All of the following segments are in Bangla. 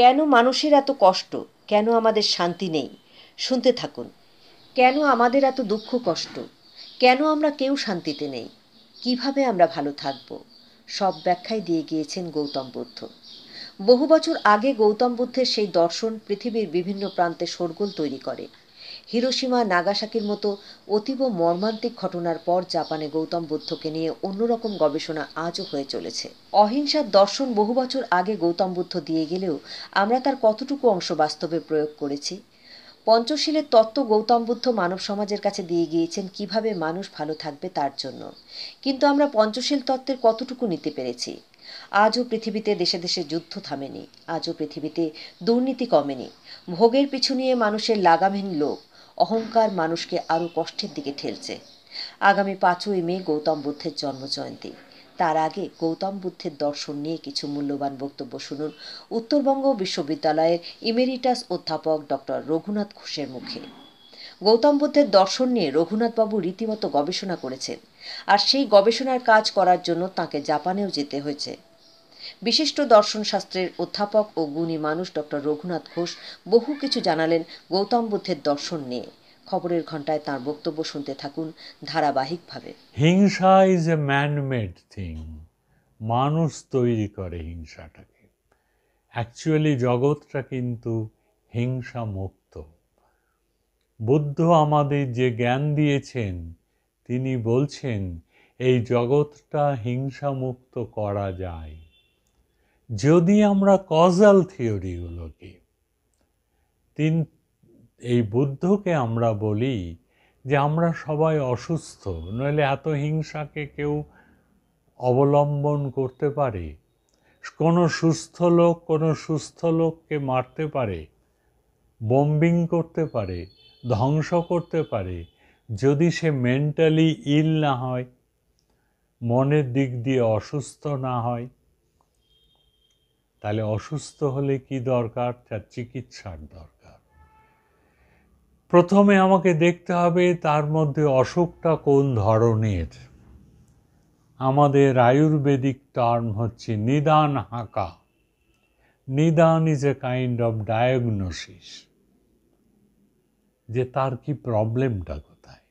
কেন মানুষের এত কষ্ট কেন আমাদের শান্তি নেই শুনতে থাকুন কেন আমাদের এত দুঃখ কষ্ট কেন আমরা কেউ শান্তিতে নেই কিভাবে আমরা ভালো থাকব সব ব্যাখ্যায় দিয়ে গিয়েছেন গৌতম বুদ্ধ বহু বছর আগে গৌতম বুদ্ধের সেই দর্শন পৃথিবীর বিভিন্ন প্রান্তে শোরগোল তৈরি করে হিরোসীমা নাগাসাকির মতো অতীব মর্মান্তিক ঘটনার পর জাপানে গৌতম বুদ্ধকে নিয়ে অন্যরকম গবেষণা আজও হয়ে চলেছে অহিংসার দর্শন বহু বছর আগে গৌতম বুদ্ধ দিয়ে গেলেও আমরা তার কতটুকু অংশ বাস্তবে প্রয়োগ করেছি পঞ্চশীলের তত্ত্ব গৌতম বুদ্ধ মানব সমাজের কাছে দিয়ে গিয়েছেন কিভাবে মানুষ ভালো থাকবে তার জন্য কিন্তু আমরা পঞ্চশীল তত্ত্বের কতটুকু নিতে পেরেছি আজও পৃথিবীতে দেশে দেশে যুদ্ধ থামেনি আজও পৃথিবীতে দুর্নীতি কমেনি ভোগের পিছু নিয়ে মানুষের লাগামহীন লোক অহংকার মানুষকে আরও কষ্টের দিকে ঠেলছে আগামী পাঁচই মে গৌতম বুদ্ধের জন্মজয়ন্তী তার আগে গৌতম বুদ্ধের দর্শন নিয়ে কিছু মূল্যবান বক্তব্য শুনুন উত্তরবঙ্গ বিশ্ববিদ্যালয়ের ইমেরিটাস অধ্যাপক ডক্টর রঘুনাথ ঘোষের মুখে গৌতম বুদ্ধের দর্শন নিয়ে রঘুনাথবাবু রীতিমতো গবেষণা করেছেন আর সেই গবেষণার কাজ করার জন্য তাকে জাপানেও যেতে হয়েছে বিশিষ্ট দর্শনশাস্ত্রের অধ্যাপক ও গুণী মানুষ ডক্টর রঘুনাথ ঘোষ বহু কিছু জানালেন গৌতম বুদ্ধের দর্শন নিয়ে খবরের ঘন্টায় তার বক্তব্য শুনতে থাকুন ধারাবাহিকভাবে হিংসা ইজ এ ম্যানমেড থিং মানুষ তৈরি করে হিংসাটাকে অ্যাকচুয়ালি জগৎটা কিন্তু হিংসা মুক্ত বুদ্ধ আমাদের যে জ্ঞান দিয়েছেন তিনি বলছেন এই জগৎটা হিংসামুক্ত করা যায় যদি আমরা কজাল থিওরিগুলোকে তিন এই বুদ্ধকে আমরা বলি যে আমরা সবাই অসুস্থ নইলে এত হিংসাকে কেউ অবলম্বন করতে পারে কোনো সুস্থ লোক কোনো সুস্থ লোককে মারতে পারে বম্বিং করতে পারে ধ্বংস করতে পারে যদি সে মেন্টালি ইল না হয় মনের দিক দিয়ে অসুস্থ না হয় তাহলে অসুস্থ হলে কি দরকার তার চিকিৎসার দরকার প্রথমে আমাকে দেখতে হবে তার মধ্যে অসুখটা কোন ধরনের আমাদের আয়ুর্বেদিক টার্ম হচ্ছে নিদান হাঁকা নিদান is a kind of diagnosis যে তার কি প্রবলেমটা কোথায়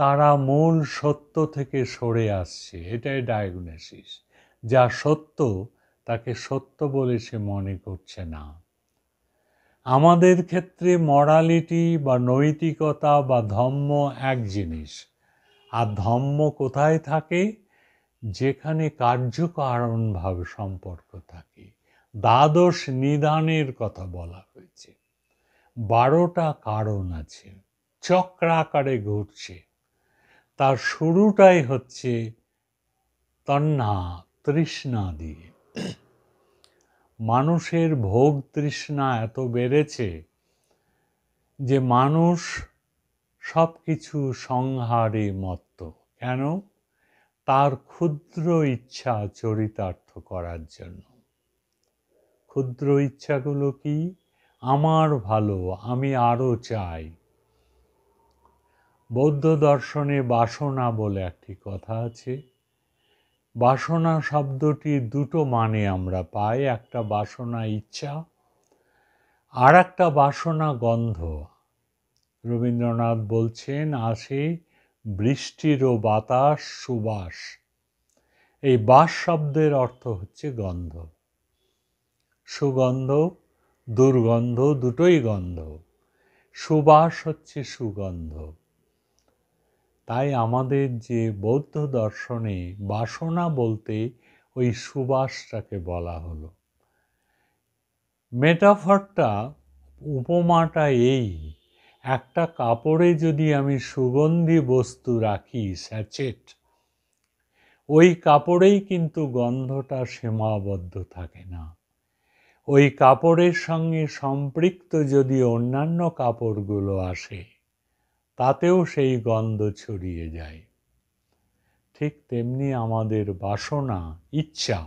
তারা মূল সত্য থেকে সরে আসছে এটাই ডায়াগনোসিস যা সত্য তাকে সত্য বলে সে মনে করছে না আমাদের ক্ষেত্রে মরালিটি বা নৈতিকতা বা ধম্ম এক জিনিস আর ধম্ম কোথায় থাকে যেখানে কার্যকারণভাবে সম্পর্ক থাকে দ্বাদশ নিদানের কথা বলা হয়েছে বারোটা কারণ আছে চক্রাকারে ঘুরছে তার শুরুটাই হচ্ছে তন্না তৃষ্ণা দিয়ে মানুষের ভোগ তৃষ্ণা এত বেড়েছে যে মানুষ সব কিছু সংহারে মত্ত কেন তার ক্ষুদ্র ইচ্ছা চরিতার্থ করার জন্য ক্ষুদ্র ইচ্ছাগুলো কি আমার ভালো আমি আরও চাই বৌদ্ধ দর্শনে বাসনা বলে একটি কথা আছে বাসনা শব্দটি দুটো মানে আমরা পাই একটা বাসনা ইচ্ছা আর একটা বাসনা গন্ধ রবীন্দ্রনাথ বলছেন আসে ও বাতাস সুবাস এই বাস শব্দের অর্থ হচ্ছে গন্ধ সুগন্ধ দুর্গন্ধ দুটোই গন্ধ সুবাস হচ্ছে সুগন্ধ তাই আমাদের যে বৌদ্ধ দর্শনে বাসনা বলতে ওই সুবাসটাকে বলা হলো মেটাফরটা উপমাটা এই একটা কাপড়ে যদি আমি সুগন্ধি বস্তু রাখি স্যাচেট ওই কাপড়েই কিন্তু গন্ধটা সীমাবদ্ধ থাকে না ওই কাপড়ের সঙ্গে সম্পৃক্ত যদি অন্যান্য কাপড়গুলো আসে তাতেও সেই গন্ধ ছড়িয়ে যায় ঠিক তেমনি আমাদের বাসনা ইচ্ছা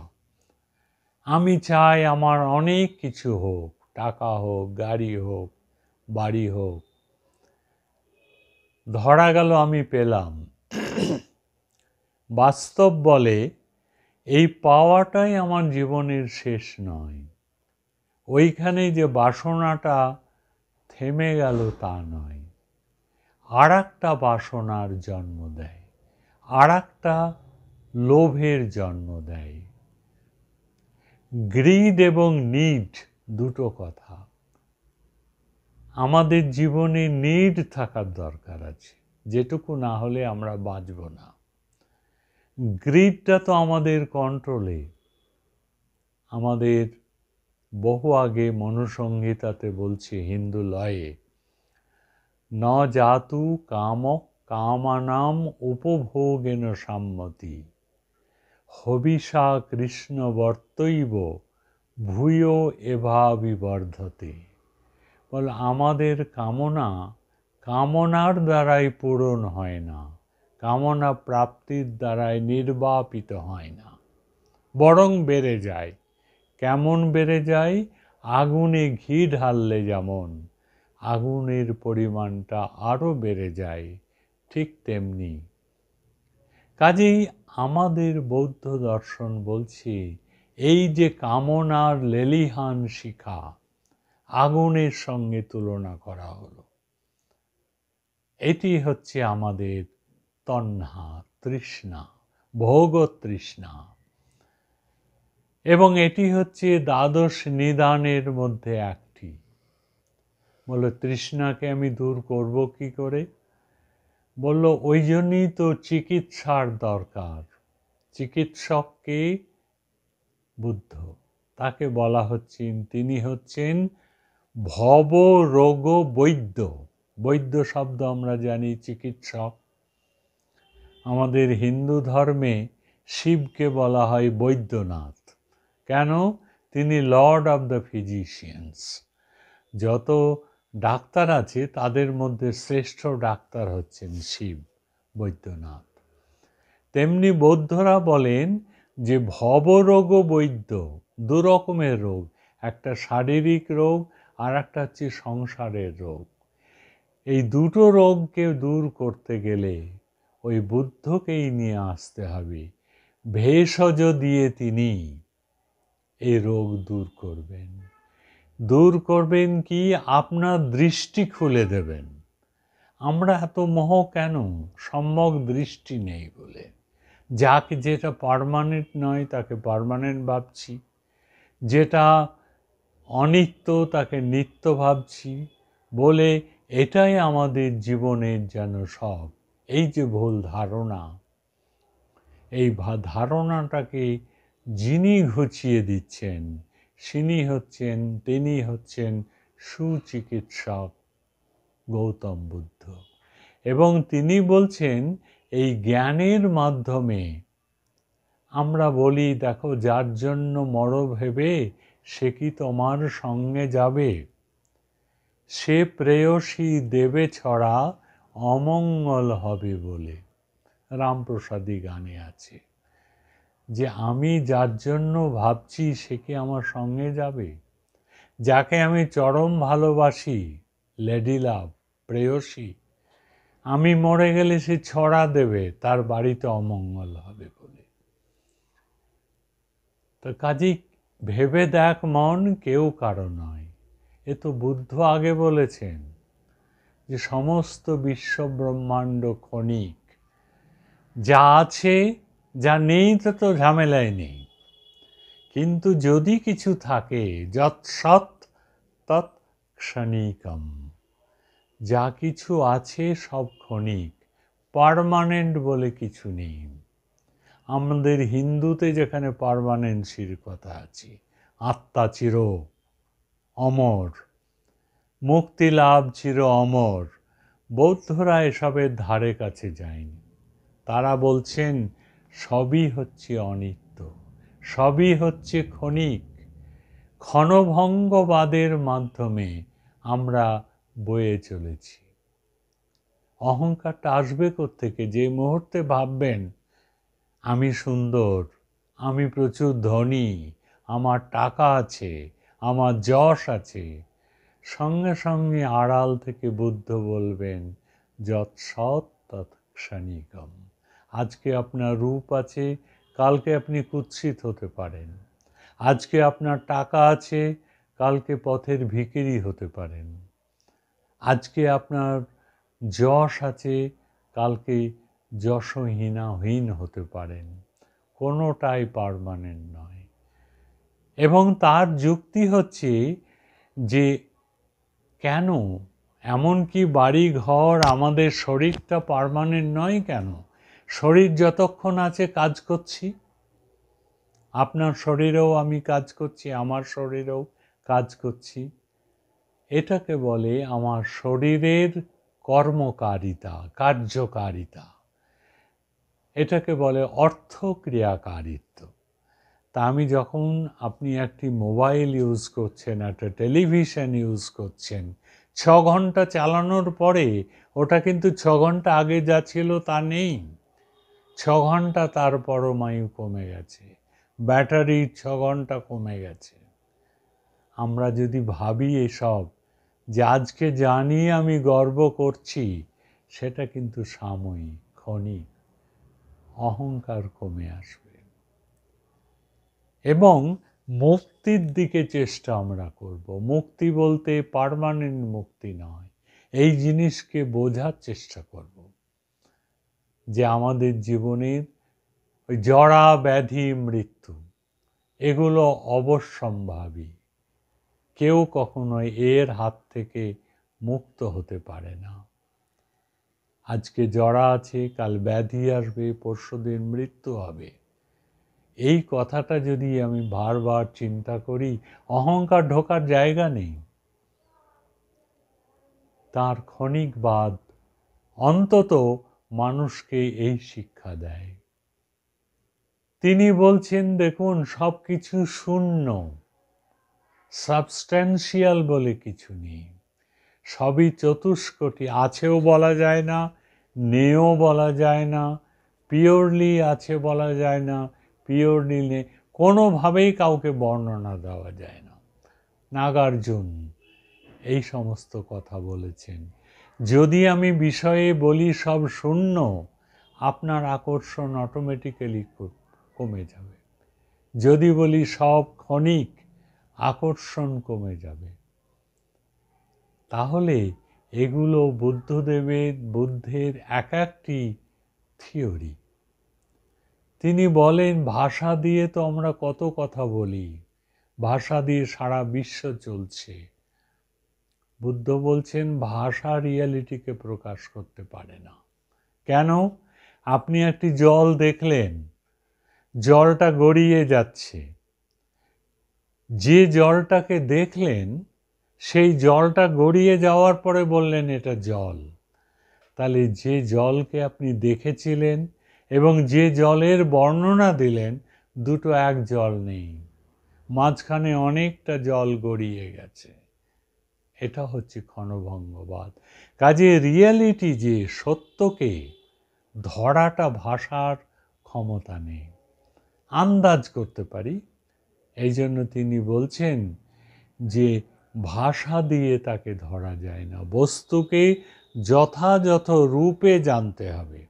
আমি চাই আমার অনেক কিছু হোক টাকা হোক গাড়ি হোক বাড়ি হোক ধরা গেল আমি পেলাম বাস্তব বলে এই পাওয়াটাই আমার জীবনের শেষ নয় ওইখানে যে বাসনাটা থেমে গেল তা নয় আর একটা বাসনার জন্ম দেয় আর একটা লোভের জন্ম দেয় গ্রিড এবং নিড দুটো কথা আমাদের জীবনে নিড থাকার দরকার আছে যেটুকু না হলে আমরা বাঁচব না গ্রিডটা তো আমাদের কন্ট্রোলে আমাদের বহু আগে মনুসংহিতাতে বলছে হিন্দু লয়ে ন জাতু কাম কামানাম উপভোগেন সম্মতি হবিষা কৃষ্ণ বর্তৈব ভূয় এভাবি বর্ধতে বল আমাদের কামনা কামনার দ্বারাই পূরণ হয় না কামনা প্রাপ্তির দ্বারাই নির্বাপিত হয় না বরং বেড়ে যায় কেমন বেড়ে যায় আগুনে ঘি ঢাললে যেমন আগুনের পরিমাণটা আরও বেড়ে যায় ঠিক তেমনি কাজেই আমাদের বৌদ্ধ দর্শন বলছি এই যে কামনার লেলিহান শিখা আগুনের সঙ্গে তুলনা করা হলো এটি হচ্ছে আমাদের তন্হা তৃষ্ণা ভোগ তৃষ্ণা এবং এটি হচ্ছে দ্বাদশ নিদানের মধ্যে এক বললো তৃষ্ণাকে আমি দূর করব কি করে বলল ওই জন্যই তো চিকিৎসার দরকার চিকিৎসককে বুদ্ধ তাকে বলা হচ্ছেন তিনি হচ্ছেন ভব রোগ বৈদ্য বৈদ্য শব্দ আমরা জানি চিকিৎসক আমাদের হিন্দু ধর্মে শিবকে বলা হয় বৈদ্যনাথ কেন তিনি লর্ড অব দ্য ফিজিশিয়ানস যত ডাক্তার আছে তাদের মধ্যে শ্রেষ্ঠ ডাক্তার হচ্ছেন শিব বৈদ্যনাথ তেমনি বৌদ্ধরা বলেন যে ভবরোগ বৈদ্য দু রকমের রোগ একটা শারীরিক রোগ আর একটা হচ্ছে সংসারের রোগ এই দুটো রোগকে দূর করতে গেলে ওই বুদ্ধকেই নিয়ে আসতে হবে ভেষজ দিয়ে তিনি এই রোগ দূর করবেন দূর করবেন কি আপনার দৃষ্টি খুলে দেবেন আমরা এত মোহ কেন সম্যক দৃষ্টি নেই বলে যাকে যেটা পারমানেন্ট নয় তাকে পারমানেন্ট ভাবছি যেটা অনিত্য তাকে নিত্য ভাবছি বলে এটাই আমাদের জীবনের যেন সব এই যে ভুল ধারণা এই ধারণাটাকে যিনি ঘুচিয়ে দিচ্ছেন সিনি হচ্ছেন তিনি হচ্ছেন সুচিকিৎসক গৌতম বুদ্ধ এবং তিনি বলছেন এই জ্ঞানের মাধ্যমে আমরা বলি দেখো যার জন্য মর ভেবে সে কি তোমার সঙ্গে যাবে সে প্রেয়সী দেবে ছড়া অমঙ্গল হবে বলে রামপ্রসাদী গানে আছে যে আমি যার জন্য ভাবছি সে কি আমার সঙ্গে যাবে যাকে আমি চরম ভালোবাসি লেডি লাভ প্রেয়সী আমি মরে গেলে সে ছড়া দেবে তার বাড়িতে অমঙ্গল হবে বলে তো কাজী ভেবে দেখ মন কেউ কারো নয় এ তো বুদ্ধ আগে বলেছেন যে সমস্ত বিশ্বব্রহ্মাণ্ড ক্ষণিক যা আছে যা নেই তো তো ঝামেলায় নেই কিন্তু যদি কিছু থাকে যৎসৎ তৎ ক্ষণিকম যা কিছু আছে সব ক্ষণিক পারমানেন্ট বলে কিছু নেই আমাদের হিন্দুতে যেখানে পারমানেন্সির কথা আছে আত্মা চির অমর মুক্তি লাভ চির অমর বৌদ্ধরা এসবের ধারে কাছে যায়নি তারা বলছেন সবই হচ্ছে অনিত্য সবই হচ্ছে ক্ষণিক ক্ষণভঙ্গবাদের মাধ্যমে আমরা বয়ে চলেছি অহংকারটা আসবে থেকে যে মুহূর্তে ভাববেন আমি সুন্দর আমি প্রচুর ধনী আমার টাকা আছে আমার যশ আছে সঙ্গে সঙ্গে আড়াল থেকে বুদ্ধ বলবেন যৎসৎ তৎক্ষণিকম আজকে আপনার রূপ আছে কালকে আপনি কুৎসিত হতে পারেন আজকে আপনার টাকা আছে কালকে পথের ভিকিরি হতে পারেন আজকে আপনার যশ আছে কালকে যশহীনাহীন হতে পারেন কোনোটাই পারমানেন্ট নয় এবং তার যুক্তি হচ্ছে যে কেন এমনকি বাড়ি ঘর আমাদের শরীরটা পারমানেন্ট নয় কেন শরীর যতক্ষণ আছে কাজ করছি আপনার শরীরেও আমি কাজ করছি আমার শরীরেও কাজ করছি এটাকে বলে আমার শরীরের কর্মকারিতা কার্যকারিতা এটাকে বলে অর্থক্রিয়াকারিত্ব তা আমি যখন আপনি একটি মোবাইল ইউজ করছেন একটা টেলিভিশন ইউজ করছেন ছ ঘন্টা চালানোর পরে ওটা কিন্তু ছ ঘন্টা আগে যা ছিল তা নেই ছ ঘন্টা তার পরমায়ু কমে গেছে ব্যাটারি ছ ঘন্টা কমে গেছে আমরা যদি ভাবি এসব যে আজকে জানি আমি গর্ব করছি সেটা কিন্তু সাময়িক ক্ষণিক অহংকার কমে আসবে এবং মুক্তির দিকে চেষ্টা আমরা করব মুক্তি বলতে পারমানেন্ট মুক্তি নয় এই জিনিসকে বোঝার চেষ্টা করব যে আমাদের জীবনের ওই জরা ব্যাধি মৃত্যু এগুলো অবশ্যম্ভাবী কেউ কখনোই এর হাত থেকে মুক্ত হতে পারে না আজকে জরা আছে কাল ব্যাধি আসবে পরশুদিন মৃত্যু হবে এই কথাটা যদি আমি বারবার চিন্তা করি অহংকার ঢোকার জায়গা নেই তার ক্ষণিক বাদ অন্তত মানুষকে এই শিক্ষা দেয় তিনি বলছেন দেখুন সব কিছু শূন্য সাবস্ট্যান্সিয়াল বলে কিছু নেই সবই চতুষ্কটি আছেও বলা যায় না নেও বলা যায় না পিওরলি আছে বলা যায় না পিওরলি নে কোনোভাবেই কাউকে বর্ণনা দেওয়া যায় না নাগার্জুন এই সমস্ত কথা বলেছেন যদি আমি বিষয়ে বলি সব শূন্য আপনার আকর্ষণ অটোমেটিক্যালি কমে যাবে যদি বলি সব ক্ষণিক আকর্ষণ কমে যাবে তাহলে এগুলো বুদ্ধদেবের বুদ্ধের এক একটি থিওরি তিনি বলেন ভাষা দিয়ে তো আমরা কত কথা বলি ভাষা দিয়ে সারা বিশ্ব চলছে বুদ্ধ বলছেন ভাষা রিয়ালিটিকে প্রকাশ করতে পারে না কেন আপনি একটি জল দেখলেন জলটা গড়িয়ে যাচ্ছে যে জলটাকে দেখলেন সেই জলটা গড়িয়ে যাওয়ার পরে বললেন এটা জল তাহলে যে জলকে আপনি দেখেছিলেন এবং যে জলের বর্ণনা দিলেন দুটো এক জল নেই মাঝখানে অনেকটা জল গড়িয়ে গেছে এটা হচ্ছে ক্ষণভঙ্গবাদ কাজে রিয়ালিটি যে সত্যকে ধরাটা ভাষার ক্ষমতা নেই আন্দাজ করতে পারি এই জন্য তিনি বলছেন যে ভাষা দিয়ে তাকে ধরা যায় না বস্তুকে যথাযথ রূপে জানতে হবে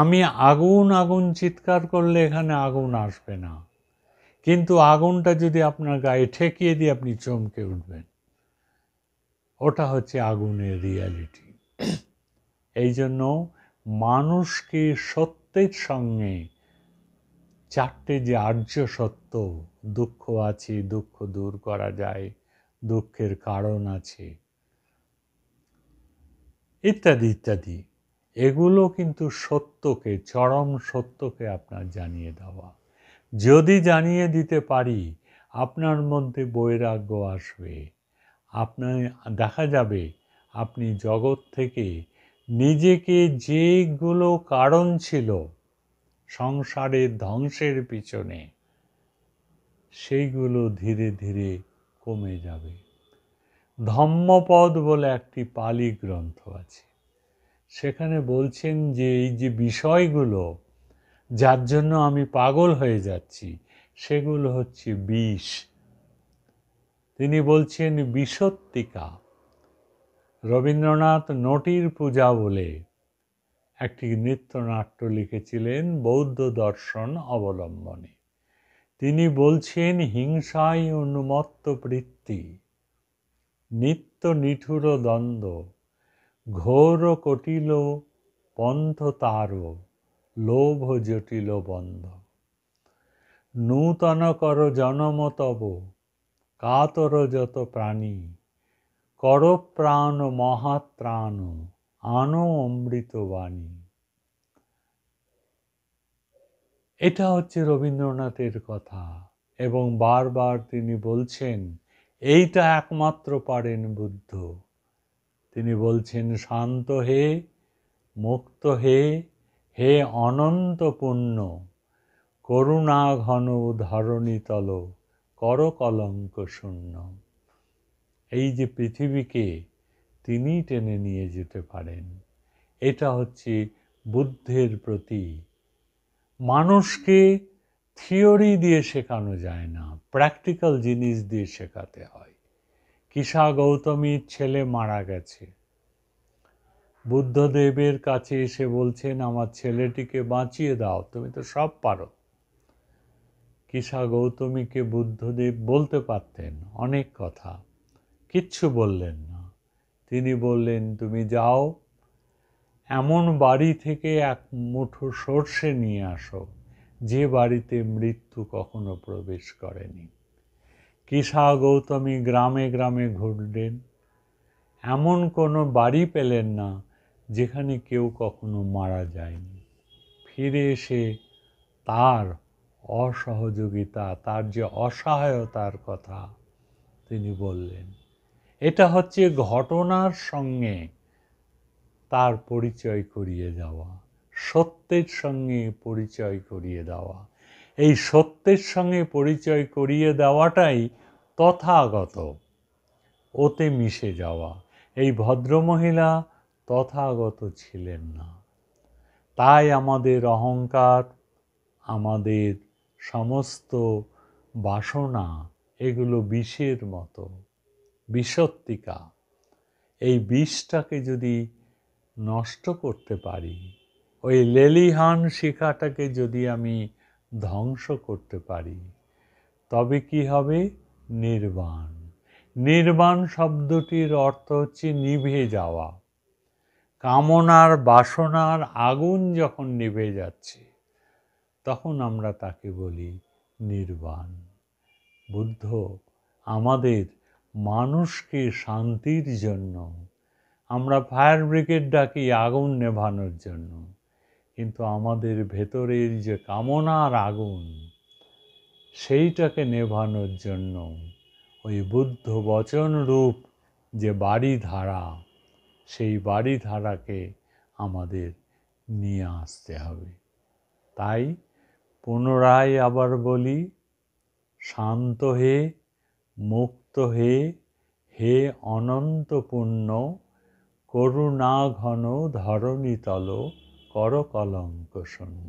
আমি আগুন আগুন চিৎকার করলে এখানে আগুন আসবে না কিন্তু আগুনটা যদি আপনার গায়ে ঠেকিয়ে দিয়ে আপনি চমকে উঠবেন ওটা হচ্ছে আগুনের রিয়ালিটি এই জন্য মানুষকে সত্যের সঙ্গে চারটে যে আর্য সত্য দুঃখ আছে দুঃখ দূর করা যায় দুঃখের কারণ আছে ইত্যাদি ইত্যাদি এগুলো কিন্তু সত্যকে চরম সত্যকে আপনার জানিয়ে দেওয়া যদি জানিয়ে দিতে পারি আপনার মধ্যে বৈরাগ্য আসবে আপনার দেখা যাবে আপনি জগৎ থেকে নিজেকে যেগুলো কারণ ছিল সংসারের ধ্বংসের পিছনে সেইগুলো ধীরে ধীরে কমে যাবে ধম্মপদ বলে একটি পালি গ্রন্থ আছে সেখানে বলছেন যে এই যে বিষয়গুলো যার জন্য আমি পাগল হয়ে যাচ্ছি সেগুলো হচ্ছে বিষ তিনি বলছেন বিষত্তিকা রবীন্দ্রনাথ নটির পূজা বলে একটি নৃত্যনাট্য লিখেছিলেন বৌদ্ধ দর্শন অবলম্বনে তিনি বলছেন হিংসাই উন্মত্ত বৃত্তি নিত্য নিঠুর দ্বন্দ্ব ঘোর কটিল পন্থ তার লোভ জটিল বন্ধ নূতন কর জনমতব কাতর যত প্রাণী কর প্রাণ মহাত্রাণ আনো অমৃতবাণী এটা হচ্ছে রবীন্দ্রনাথের কথা এবং বারবার তিনি বলছেন এইটা একমাত্র পারেন বুদ্ধ তিনি বলছেন শান্ত হে মুক্ত হে হে অনন্তপূর্ণ করুণা ঘন ধরণীতল করকলঙ্ক শূন্য এই যে পৃথিবীকে তিনি টেনে নিয়ে যেতে পারেন এটা হচ্ছে বুদ্ধের প্রতি মানুষকে থিওরি দিয়ে শেখানো যায় না প্র্যাকটিক্যাল জিনিস দিয়ে শেখাতে হয় কিষা গৌতমীর ছেলে মারা গেছে বুদ্ধদেবের কাছে এসে বলছেন আমার ছেলেটিকে বাঁচিয়ে দাও তুমি তো সব পারো কিসা গৌতমীকে বুদ্ধদেব বলতে পারতেন অনেক কথা কিচ্ছু বললেন না তিনি বললেন তুমি যাও এমন বাড়ি থেকে এক মুঠো সর্ষে নিয়ে আসো যে বাড়িতে মৃত্যু কখনো প্রবেশ করেনি কিসা গৌতমী গ্রামে গ্রামে ঘুরলেন এমন কোনো বাড়ি পেলেন না যেখানে কেউ কখনো মারা যায়নি ফিরে এসে তার অসহযোগিতা তার যে অসহায়তার কথা তিনি বললেন এটা হচ্ছে ঘটনার সঙ্গে তার পরিচয় করিয়ে দেওয়া সত্যের সঙ্গে পরিচয় করিয়ে দেওয়া এই সত্যের সঙ্গে পরিচয় করিয়ে দেওয়াটাই তথাগত ওতে মিশে যাওয়া এই ভদ্রমহিলা তথাগত ছিলেন না তাই আমাদের অহংকার আমাদের সমস্ত বাসনা এগুলো বিষের মতো বিষত্তিকা এই বিষটাকে যদি নষ্ট করতে পারি ওই লেলিহান শিখাটাকে যদি আমি ধ্বংস করতে পারি তবে কি হবে নির্বাণ নির্বাণ শব্দটির অর্থ হচ্ছে নিভে যাওয়া কামনার বাসনার আগুন যখন নিভে যাচ্ছে তখন আমরা তাকে বলি নির্বাণ বুদ্ধ আমাদের মানুষকে শান্তির জন্য আমরা ফায়ার ব্রিগেড ডাকি আগুন নেভানোর জন্য কিন্তু আমাদের ভেতরের যে কামনার আগুন সেইটাকে নেভানোর জন্য ওই বুদ্ধ বচন রূপ যে ধারা সেই ধারাকে আমাদের নিয়ে আসতে হবে তাই পুনরায় আবার বলি শান্ত হে মুক্ত হে হে অনন্তপূর্ণ করুণা ঘন ধরণীতল কর কলঙ্ক শূন্য